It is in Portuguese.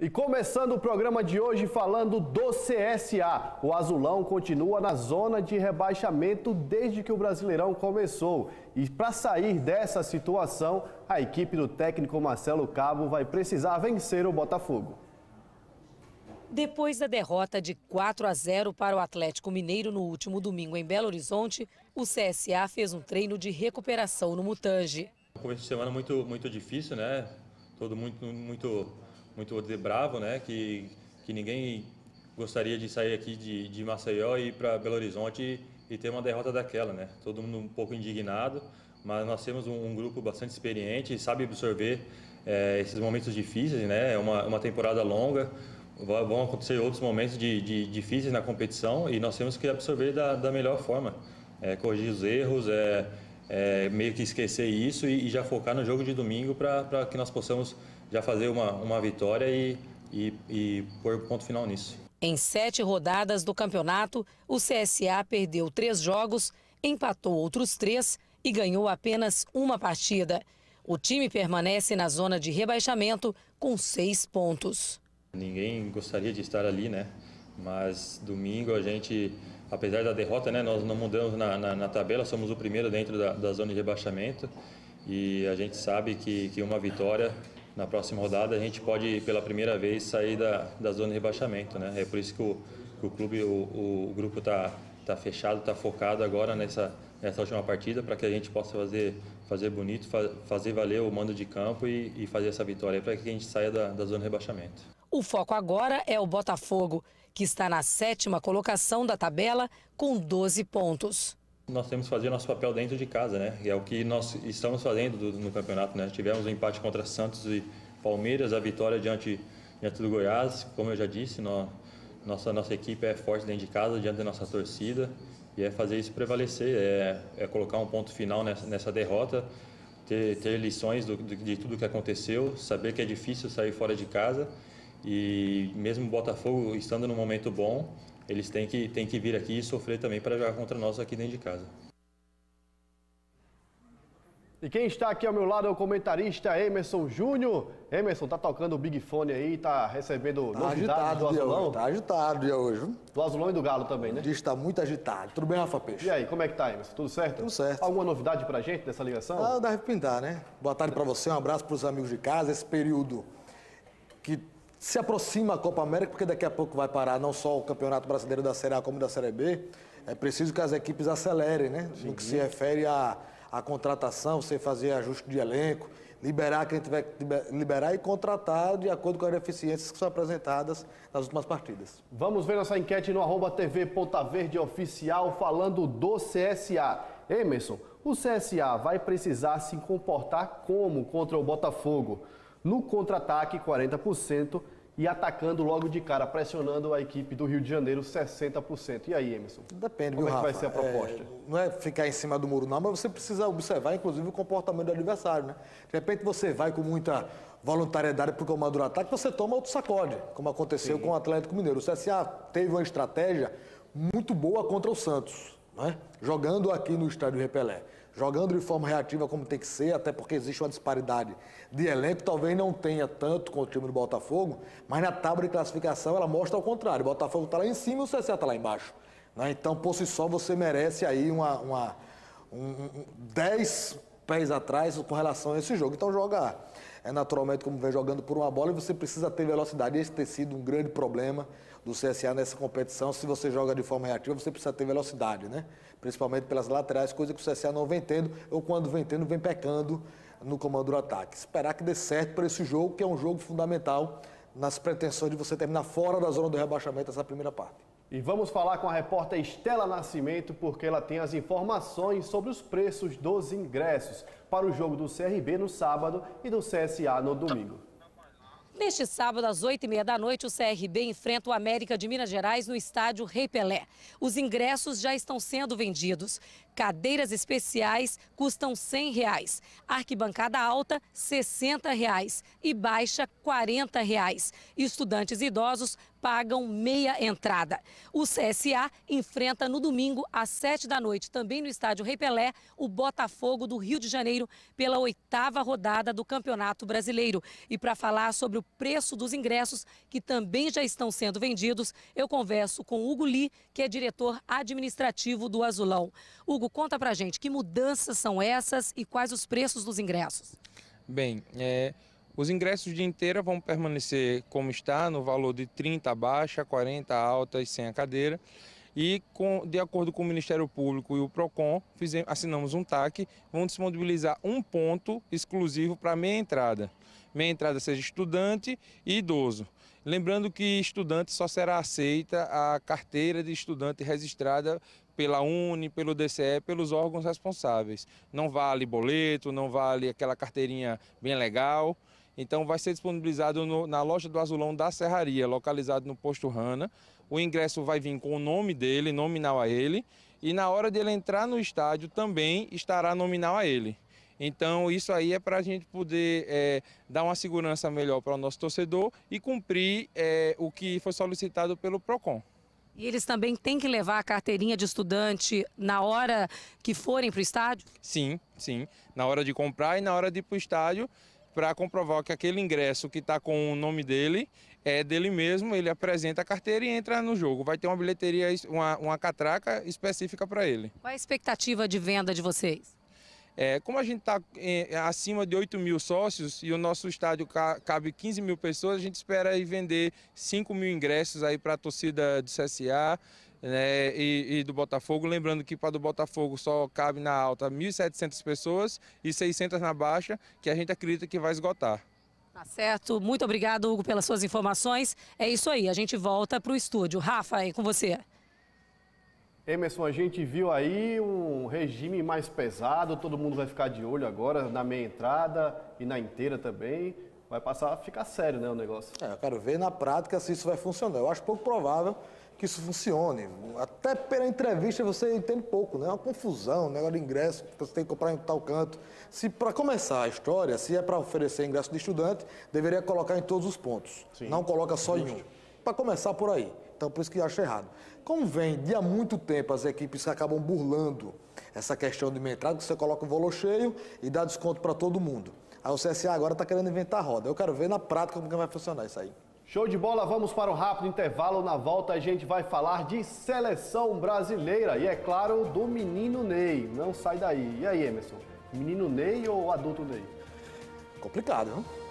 E começando o programa de hoje falando do CSA. O Azulão continua na zona de rebaixamento desde que o Brasileirão começou. E para sair dessa situação, a equipe do técnico Marcelo Cabo vai precisar vencer o Botafogo. Depois da derrota de 4 a 0 para o Atlético Mineiro no último domingo em Belo Horizonte, o CSA fez um treino de recuperação no Mutange. começo de semana muito, muito difícil, né? Todo muito, muito muito bravo, né? Que, que ninguém gostaria de sair aqui de, de Maceió e ir para Belo Horizonte e, e, ter uma derrota daquela, né? Todo mundo um pouco indignado, mas nós temos um, um grupo bastante experiente e sabe absorver é, esses momentos difíceis, né? É uma, uma temporada longa, vão acontecer outros momentos de, de, difíceis na competição e nós temos que absorver da, da melhor forma, é, corrigir os erros, é, é, meio que esquecer isso e, e, já focar no jogo de domingo para que nós possamos já fazer uma, uma vitória e, e, e pôr ponto final nisso. Em sete rodadas do campeonato, o CSA perdeu três jogos, empatou outros três e ganhou apenas uma partida. O time permanece na zona de rebaixamento com seis pontos. Ninguém gostaria de estar ali, né? Mas domingo a gente apesar da derrota, né, nós não mudamos na, na, na tabela, somos o primeiro dentro da, da, zona de rebaixamento e a gente sabe que, que uma vitória na próxima rodada a gente pode pela primeira vez sair da, da zona de rebaixamento, né? É por isso que o, que o clube, o, o grupo está tá fechado, está focado agora nessa, nessa última partida para que a gente possa fazer, fazer bonito, fazer valer o mando de campo e, e fazer essa vitória para que a gente saia da, da zona de rebaixamento. O foco agora é o Botafogo, que está na sétima colocação da tabela com 12 pontos. Nós temos que fazer nosso papel dentro de casa, né? E é o que nós estamos fazendo no campeonato, né? Tivemos um empate contra Santos e Palmeiras, a vitória diante, diante do Goiás. Como eu já disse, nós, nossa, nossa equipe é forte dentro de casa, diante da nossa torcida. E é fazer isso prevalecer, é, é colocar um ponto final nessa, nessa derrota, ter, ter lições do, de, de tudo que aconteceu, saber que é difícil sair fora de casa e mesmo o Botafogo estando num momento bom, eles têm que, têm que vir aqui e sofrer também para jogar contra nós aqui dentro de casa. E quem está aqui ao meu lado é o comentarista Emerson Júnior. Emerson, tá tocando o Big Fone aí, tá recebendo tá agitado, do Azulão? Hoje, tá agitado dia hoje. Do Azulão e do Galo também, né? O dia está muito agitado. Tudo bem, Rafa Peixe? E aí, como é que tá, Emerson? Tudo certo? Tudo certo. Alguma novidade pra gente dessa ligação? Ah, deve pintar, né? Boa tarde para você, um abraço para os amigos de casa. Esse período que se aproxima a Copa América, porque daqui a pouco vai parar não só o Campeonato Brasileiro da Série A como da Série B. É preciso que as equipes acelerem, né? Sim. No que se refere à, contratação, você fazer ajuste de elenco, liberar quem tiver que liberar e contratar de acordo com as deficiências que são apresentadas nas últimas partidas. Vamos ver nossa enquete no arroba TV Ponta Verde Oficial falando do CSA. Emerson, o CSA vai precisar se comportar como contra o Botafogo? no contra-ataque 40% e atacando logo de cara, pressionando a equipe do Rio de Janeiro 60%. E aí, Emerson? Depende, Como é viu, é que vai ser a proposta? É, não é ficar em cima do muro, não, mas você precisa observar, inclusive, o comportamento do adversário, né? De repente você vai com muita voluntariedade para o comando do ataque, você toma outro sacode, como aconteceu Sim. com o Atlético Mineiro. O CSA teve uma estratégia muito boa contra o Santos. É? jogando aqui no estádio Repelé, jogando de forma reativa como tem que ser, até porque existe uma disparidade de elenco, talvez não tenha tanto com o time do Botafogo, mas na tabela de classificação ela mostra ao contrário, o Botafogo está lá em cima e o CSA está lá embaixo. Né? Então, por si só, você merece aí uma, uma um, um, pés atrás com relação a esse jogo. Então joga. é naturalmente como vem jogando por uma bola e você precisa ter velocidade. Esse tem sido um grande problema do CSA nessa competição. Se você joga de forma reativa, você precisa ter velocidade, né? Principalmente pelas laterais, coisa que o CSA não vem tendo, ou quando vem tendo, vem pecando no comando do ataque. Esperar que dê certo para esse jogo, que é um jogo fundamental nas pretensões de você terminar fora da zona do rebaixamento essa primeira parte. E vamos falar com a repórter Estela Nascimento, porque ela tem as informações sobre os preços dos ingressos para o jogo do CRB no sábado e do CSA no domingo. Neste sábado, às 8h30 da noite, o CRB enfrenta o América de Minas Gerais no estádio Rei Pelé. Os ingressos já estão sendo vendidos. Cadeiras especiais custam R$ 100, reais, arquibancada alta R$ 60 reais, e baixa R$ 40. Reais. Estudantes idosos pagam meia entrada. O CSA enfrenta no domingo, às sete da noite, também no estádio Rei Pelé, o Botafogo do Rio de Janeiro pela oitava rodada do Campeonato Brasileiro. E para falar sobre o preço dos ingressos, que também já estão sendo vendidos, eu converso com Hugo Li que é diretor administrativo do Azulão. Hugo, Hugo, conta pra gente, que mudanças são essas e quais os preços dos ingressos? Bem, é, os ingressos de inteira vão permanecer como está, no valor de 30 baixa, 40 alta e 100 a cadeira. E com, de acordo com o Ministério Público e o PROCON, fizemos, assinamos um TAC, vamos disponibilizar um ponto exclusivo para meia entrada. Meia entrada seja estudante e idoso. Lembrando que estudante só será aceita a carteira de estudante registrada pela UNE, pelo DCE, pelos órgãos responsáveis. Não vale boleto, não vale aquela carteirinha bem legal. Então vai ser disponibilizado no, na loja do Azulão da Serraria, localizado no posto Rana. O ingresso vai vir com o nome dele, nominal a ele, e na hora dele entrar no estádio também estará nominal a ele. Então, isso aí é para a gente poder é, dar uma segurança melhor para o nosso torcedor e cumprir é, o que foi solicitado pelo PROCON. E eles também têm que levar a carteirinha de estudante na hora que forem para o estádio? Sim, sim. Na hora de comprar e na hora de ir para o estádio para comprovar que aquele ingresso que está com o nome dele é dele mesmo, ele apresenta a carteira e entra no jogo. Vai ter uma bilheteria, uma, uma catraca específica para ele. Qual a expectativa de venda de vocês? É, como a gente está é, acima de 8 mil sócios e o nosso estádio ca cabe 15 mil pessoas, a gente espera aí vender 5 mil ingressos aí para a torcida do CSA né, e, e, do Botafogo. Lembrando que para do Botafogo só cabe na alta 1.700 pessoas e 600 na baixa, que a gente acredita que vai esgotar. Tá certo. Muito obrigado, Hugo, pelas suas informações. É isso aí, a gente volta para o estúdio. Rafa, é com você. Emerson, a gente viu aí um regime mais pesado, todo mundo vai ficar de olho agora na meia entrada e na inteira também. Vai passar a ficar sério, né, o negócio. É, eu quero ver na prática se isso vai funcionar. Eu acho pouco provável que isso funcione. Até pela entrevista você entende pouco, né? É uma confusão, um negócio de ingresso, que você tem que comprar em tal canto. Se para começar a história, se é para oferecer ingresso de estudante, deveria colocar em todos os pontos. Sim. Não coloca só Justo. em um. Para começar por aí. Então, por isso que eu acho errado. Como vem de há muito tempo as equipes que acabam burlando essa questão de entrada, que você coloca o valor cheio e dá desconto para todo mundo. Aí o CSA agora está querendo inventar roda. Eu quero ver na prática como que vai funcionar isso aí. Show de bola, vamos para um rápido intervalo. Na volta a gente vai falar de seleção brasileira e, é claro, do menino Ney. Não sai daí. E aí, Emerson? Menino Ney ou adulto Ney? Complicado, não?